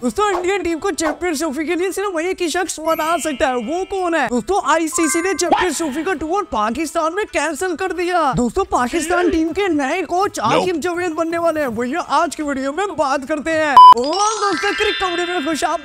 दोस्तों Indian team को Champions Trophy के लिए सिर्फ एक शख्स बना सकता है वो कौन है दोस्तों आईसीसी ने चैंपियंस ट्रॉफी का टूर पाकिस्तान में कैंसिल कर दिया दोस्तों पाकिस्तान टीम के नए कोच आकिम जवेद बनने वाले हैं भैया आज की वीडियो में बात करते हैं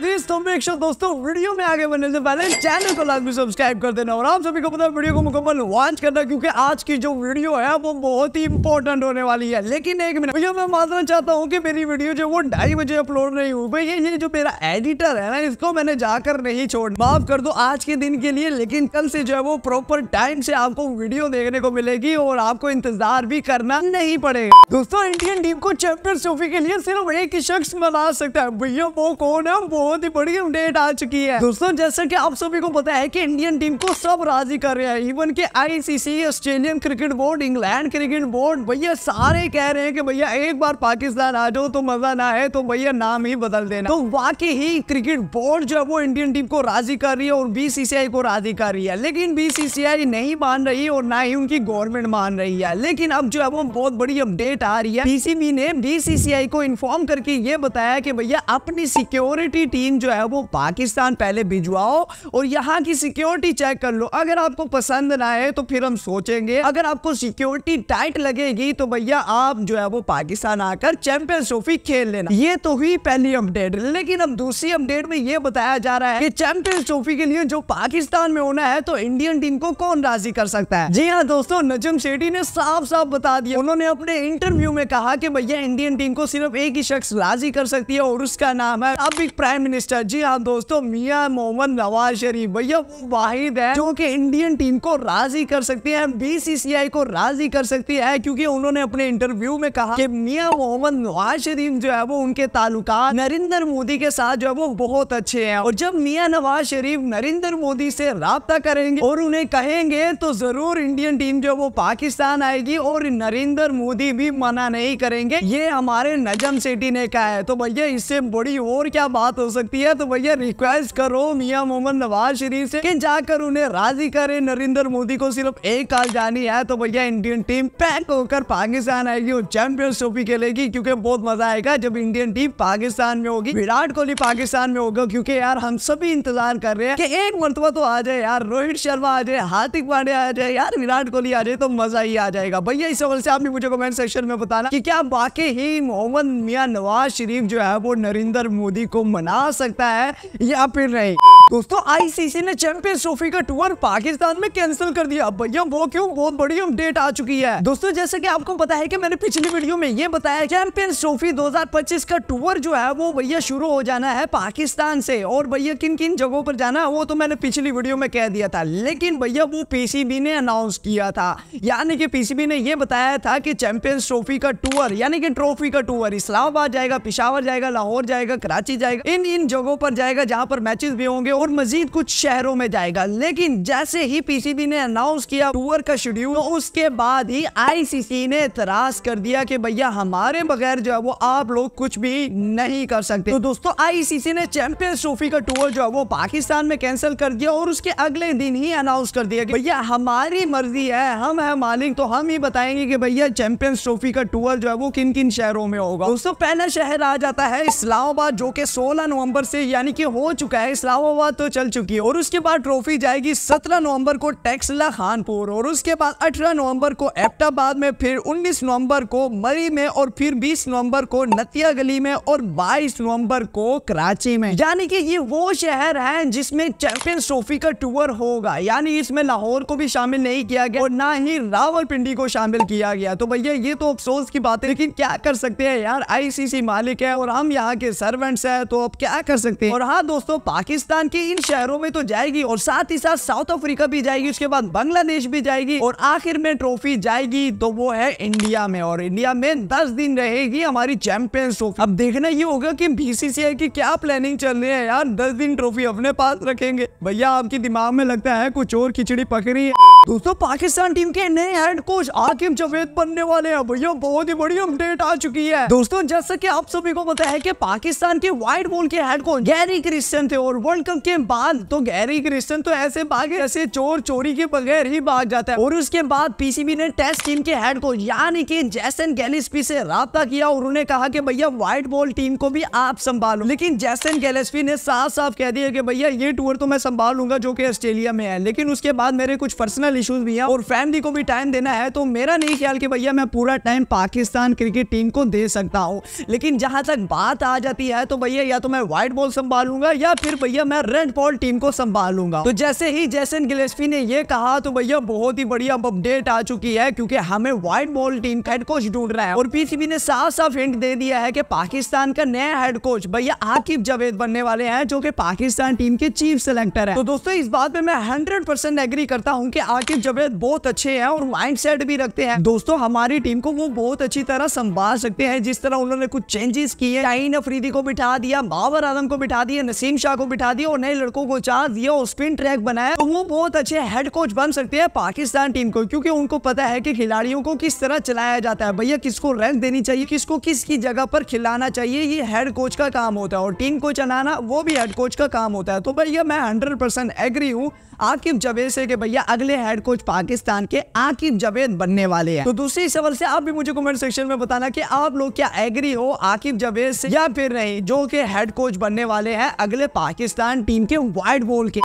दोस्तों में खुश तो दोस्तों वीडियो में आगे बढ़ने से पहले चैनल को लाजमी सब्सक्राइब कर देना और आप सभी को पता है वीडियो को मुकम्मल वॉच करना क्योंकि आज की जो वीडियो है वो बहुत ही इंपॉर्टेंट होने वाली है लेकिन एक मिनट भैया मैं मानना चाहता हूँ की मेरी वीडियो जो वो ढाई बजे अपलोड नहीं हुई भाई ये जो मेरा एडिटर है ना इसको मैंने जाकर नहीं छोड़ माफ कर दो आज के दिन के लिए लेकिन कल से जो है वो प्रॉपर टाइम से आपको वीडियो देखने को मिलेगी और आपको इंतजार भी करना नहीं पड़ेगा दोस्तों इंडियन टीम को चैंपियन ट्रॉफी के लिए सिर्फ एक ही शख्स बना सकता है भैया वो कौन है बहुत ही बड़ी अपडेट आ चुकी है दोस्तों जैसा की आप सभी को पता है की इंडियन टीम को सब राजी कर रहे हैं इवन के ICC Australian cricket board England cricket board भैया सारे कह रहे हैं कि भैया एक बार पाकिस्तान आ जाओ तो मजा ना है तो भैया नाम ही बदल देना तो वाकई ही क्रिकेट बोर्ड जो है वो इंडियन टीम को राजी कर रही है और बीसीसीआई को राजी कर रही है लेकिन बीसीसीआई नहीं मान रही और ना ही उनकी गवर्नमेंट मान रही है लेकिन अब जो है वो बहुत बड़ी अपडेट आ रही है बीसीबी ने बीसीसीआई को इन्फॉर्म करके ये बताया कि भैया अपनी सिक्योरिटी टीम जो है वो पाकिस्तान पहले भिजवाओ और यहाँ की सिक्योरिटी चेक कर लो अगर आपको पसंद ना आए तो फिर हम सोचेंगे अगर आपको सिक्योरिटी टाइट लगेगी तो भैया आप जो है वो पाकिस्तान आकर चैंपियंस ट्रॉफी खेल लेना ये तो हुई पहली अपडेट लेकिन अब दूसरी अपडेट में यह बताया जा रहा है कि चैंपियंस ट्रॉफी के लिए जो पाकिस्तान में होना है तो इंडियन टीम को कौन राजी कर सकता है जी हाँ दोस्तों नजम शेट्टी ने साफ साफ बता दिया उन्होंने अपने इंटरव्यू में कहा कि भैया इंडियन टीम को सिर्फ एक ही शख्स राजी कर सकती है और उसका नाम है अब एक प्राइम मिनिस्टर जी हाँ दोस्तों मियाँ मोहम्मद नवाज शरीफ भैया वो वाहिद है जो की इंडियन टीम को राजी कर सकती है बीसीसीआई को राजी कर सकती है क्योंकि उन्होंने अपने इंटरव्यू में कहा कि मियाँ मोहम्मद नवाज शरीफ जो है वो उनके तालुका नरेंद्र मोदी के साथ जो है वो बहुत अच्छे हैं और जब मियाँ नवाज शरीफ नरेंद्र मोदी से रबता करेंगे और उन्हें कहेंगे तो जरूर इंडियन टीम जो वो पाकिस्तान आएगी और नरेंद्र मोदी भी मना नहीं करेंगे ये हमारे नजम सेठी ने कहा है तो भैया इससे बड़ी और क्या बात हो सकती है तो भैया रिक्वेस्ट करो मियाँ मोहम्मद नवाज शरीफ से कि जाकर उन्हें राजी करे नरेंद्र मोदी को सिर्फ एक काल जानी है तो भैया इंडियन टीम पैक होकर पाकिस्तान आएगी और चैंपियंस ट्रॉफी खेलेगी क्योंकि बहुत मजा आएगा जब इंडियन टीम पाकिस्तान में होगी विराट कोहली पाकिस्तान में होगा क्योंकि यार हम सभी इंतजार कर रहे हैं कि एक मरतबा तो आ जाए यार रोहित शर्मा आ जाए हार्दिक पांडे आ जाए यार विराट कोहली आ जाए तो मजा ही आ जाएगा भैया इस वजह से आप भी मुझे कमेंट सेक्शन में बताना कि क्या वाकई ही मोहम्मद मियाँ नवाज शरीफ जो है वो नरेंद्र मोदी को मना सकता है या फिर नहीं दोस्तों आईसीसी ने चैंपियंस ट्रॉफी का टूर पाकिस्तान में कैंसिल कर दिया भैया वो क्यों बहुत बड़ी अपडेट आ चुकी है दोस्तों जैसे कि आपको पता है कि मैंने पिछली वीडियो में ये बताया चैंपियंस ट्रॉफी 2025 का टूर जो है वो भैया शुरू हो जाना है पाकिस्तान से और भैया किन किन जगहों पर जाना है वो तो मैंने पिछली वीडियो में कह दिया था लेकिन भैया वो पीसीबी ने अनाउंस किया था यानी कि पीसीबी ने यह बताया था कि चैंपियंस ट्रॉफी का टूर यानी कि ट्रॉफी का टूर इस्लामाबाद जाएगा पिशावर जाएगा लाहौर जाएगा कराची जाएगा इन इन जगहों पर जाएगा जहां पर मैचेस भी होंगे और मजीद कुछ शहरों में जाएगा लेकिन जैसे ही पीसीबी ने अनाउंस किया टूर का शेड्यूल तो उसके बाद ही आईसीसी ने एतराज कर दिया कि भैया हमारे बगैर जो है वो आप लोग कुछ भी नहीं कर सकते तो दोस्तों आईसीसी ने चैंपियंस ट्रॉफी का टूर जो है वो पाकिस्तान में कैंसिल कर दिया और उसके अगले दिन ही अनाउंस कर दिया कि भैया हमारी मर्जी है हम है मालिक तो हम ही बताएंगे कि भैया चैंपियंस ट्रॉफी का टूर जो है वो किन किन शहरों में होगा दोस्तों पहला शहर आ जाता है इस्लामाबाद जो कि सोलह नवम्बर से यानी कि हो चुका है इस्लामाबाद शुरुआत तो चल चुकी है और उसके बाद ट्रॉफी जाएगी 17 नवंबर को टेक्सला खानपुर और उसके बाद 18 नवंबर को एप्टाबाद में फिर 19 नवंबर को मरी में और फिर 20 नवंबर को नतिया गली में और 22 नवंबर को कराची में यानी कि ये वो शहर है जिसमें चैंपियंस ट्रॉफी का टूर होगा यानी इसमें लाहौर को भी शामिल नहीं किया गया और ना ही रावल को शामिल किया गया तो भैया ये तो अफसोस की बात है लेकिन क्या कर सकते हैं यार आईसीसी मालिक है और हम यहाँ के सर्वेंट्स है तो अब क्या कर सकते हैं और हाँ दोस्तों पाकिस्तान के इन शहरों में तो जाएगी और साथ ही साथ साउथ अफ्रीका भी जाएगी उसके बाद बांग्लादेश भी जाएगी और आखिर में ट्रॉफी जाएगी तो वो है इंडिया में और इंडिया में दस दिन रहेगी हमारी चैंपियंस ट्रॉफी अब देखना ये होगा की बीसीसीआई की क्या प्लानिंग चल रही है यार दस दिन ट्रॉफी अपने पास रखेंगे भैया आपके दिमाग में लगता है कुछ और खिचड़ी पक रही है दोस्तों पाकिस्तान टीम के नए हेड कोच आकिम जवेद बनने वाले हैं भैया बहुत ही बड़ी अपडेट आ चुकी है दोस्तों जैसा कि आप सभी को पता है कि पाकिस्तान के वाइट बॉल के हेड कोच गैरी क्रिश्चियन थे और वर्ल्ड कप उनके बाद तो गैरी क्रिस्टन तो ऐसे भागे ऐसे चोर चोरी के बगैर ही भाग जाता है और उसके बाद पीसीबी ने टेस्ट टीम के हेड को यानी कि जैसन गैलिस्पी से रहा किया और उन्होंने कहा कि भैया व्हाइट बॉल टीम को भी आप संभालो लेकिन जैसन गैलेस्पी ने साफ साफ कह दिया कि भैया ये टूर तो मैं संभाल लूंगा जो कि ऑस्ट्रेलिया में है लेकिन उसके बाद मेरे कुछ पर्सनल इशूज भी है और फैमिली को भी टाइम देना है तो मेरा नहीं ख्याल कि भैया मैं पूरा टाइम पाकिस्तान क्रिकेट टीम को दे सकता हूँ लेकिन जहां तक बात आ जाती है तो भैया या तो मैं व्हाइट बॉल संभालूंगा या फिर भैया मैं रेड पॉल टीम को संभालूंगा तो जैसे ही जैसन गिलेस्पी ने यह कहा तो भैया बहुत ही बढ़िया अपडेट आ चुकी है क्योंकि हमें व्हाइट बॉल टीम का हेड कोच ढूंढ रहा है और पीसीबी ने साफ साफ हिंट दे दिया है की पाकिस्तान का नया हेड कोच भैया आकिब जावेद बनने वाले हैं जो की पाकिस्तान टीम के चीफ सिलेक्टर है तो दोस्तों इस बात में मैं हंड्रेड परसेंट एग्री करता हूँ की आकिब जावेद बहुत अच्छे है और माइंड भी रखते हैं दोस्तों हमारी टीम को वो बहुत अच्छी तरह संभाल सकते हैं जिस तरह उन्होंने कुछ चेंजेस किए शाहीन अफरीदी को बिठा दिया बाबर आजम को बिठा दिया नसीम शाह को बिठा दिया और नए लड़कों को चांस दिया और स्पिन ट्रैक बनाया तो वो बहुत अच्छे हेड कोच बन सकते हैं पाकिस्तान टीम को क्योंकि उनको पता है कि खिलाड़ियों को किस तरह चलाया जाता है भैया किसको रैंक देनी चाहिए किसको किसकी जगह पर खिलाना चाहिए ये हेड कोच का काम होता है और टीम को चलाना वो भी हेड कोच का काम होता है तो भैया मैं हंड्रेड परसेंट एग्री हूँ आकिब जबेद से के भैया अगले हेड कोच पाकिस्तान के आकिब जबेद बनने वाले हैं तो दूसरी सवाल से आप भी मुझे कमेंट सेक्शन में बताना कि आप लोग क्या एग्री हो आकिब जबेद से या फिर नहीं जो के हेड कोच बनने वाले हैं अगले पाकिस्तान टीम के वाइट बॉल के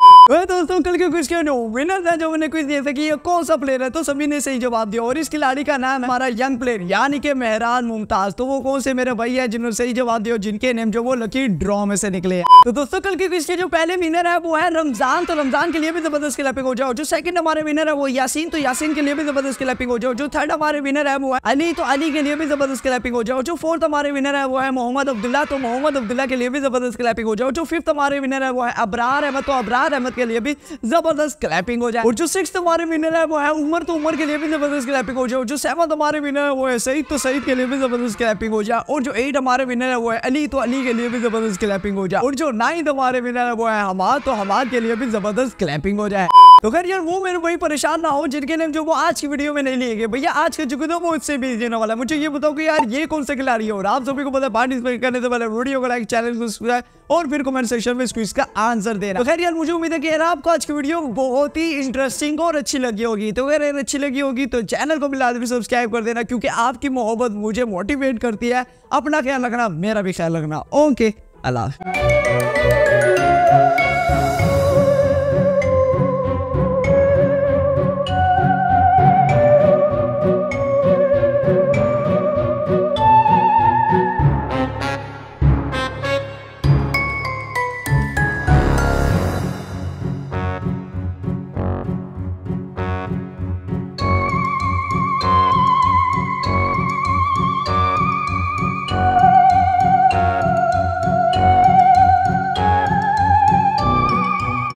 दोस्तों कल के क्विज के विनर था जो मैंने क्विज दिया था कि ये कौन सा प्लेयर है तो सभी ने सही जवाब दिया और इस खिलाड़ी का नाम है हमारा यंग प्लेयर यानी कि मेहरान मुमताज तो वो कौन से मेरे भाई है जिन्होंने सही जवाब दिया जिनके नेम जो वो लकी ड्रॉ में से निकले तो दोस्तों कल के क्विज के जो पहले विनर है वो है रमजान तो रमजान के लिए भी जबरदस्त खिलापिंग हो जाओ जो सेकंड हमारे विनर है वो यासीन तो यासीन के लिए भी जबरदस्त क्लैपिंग हो जाओ जो थर्ड हमारे विनर है वो है अली तो अली के लिए भी जबरदस्त क्लैपिंग हो जाओ जो फोर्थ हमारे विनर है वो है मोहम्मद अब्दुल्ला तो मोहम्मद अब्दुल्ला के लिए भी जबरदस्त क्लैपिंग हो जाओ जो फिफ्थ हमारे विनर है वो है अबरार अहमद तो अबरार अहमद के लिए भी जबरदस्त क्लैपिंग हो जाए और जो सिक्स हमारे विनर है वो है उमर तो उमर के लिए भी जबरदस्त क्लैपिंग हो जाए और जो सेवन हमारे विनर है वो है सईद तो सईद के लिए भी जबरदस्त क्लैपिंग हो जाए और जो एट हमारे विनर है वो है अली तो अली के लिए भी जबरदस्त क्लैपिंग हो जाए और जो नाइन्थ हमारे विनर है वो है हमार तो हमार के लिए भी जबरदस्त क्लैपिंग हो जाए तो खैर यार वो मेरे वही परेशान ना हो जिनके नाम जो वो आज की वीडियो में नहीं लिए गए भैया आज का जो दो वो उससे भेज देने वाला है मुझे ये बताओ कि यार ये कौन सा खिलाड़ी है और आप सभी को पता है पार्टिसिपेट करने से पहले वीडियो को लाइक चैनल को सब्सक्राइब और फिर कमेंट सेक्शन में इसको इसका आंसर देना तो खैर यार मुझे उम्मीद है कि यार आपको आज की वीडियो बहुत ही इंटरेस्टिंग और अच्छी लगी होगी तो अगर यार अच्छी लगी होगी तो चैनल को भी लाजमी सब्सक्राइब कर देना क्योंकि आपकी मोहब्बत मुझे मोटिवेट करती है अपना ख्याल रखना मेरा भी ख्याल रखना ओके अल्लाह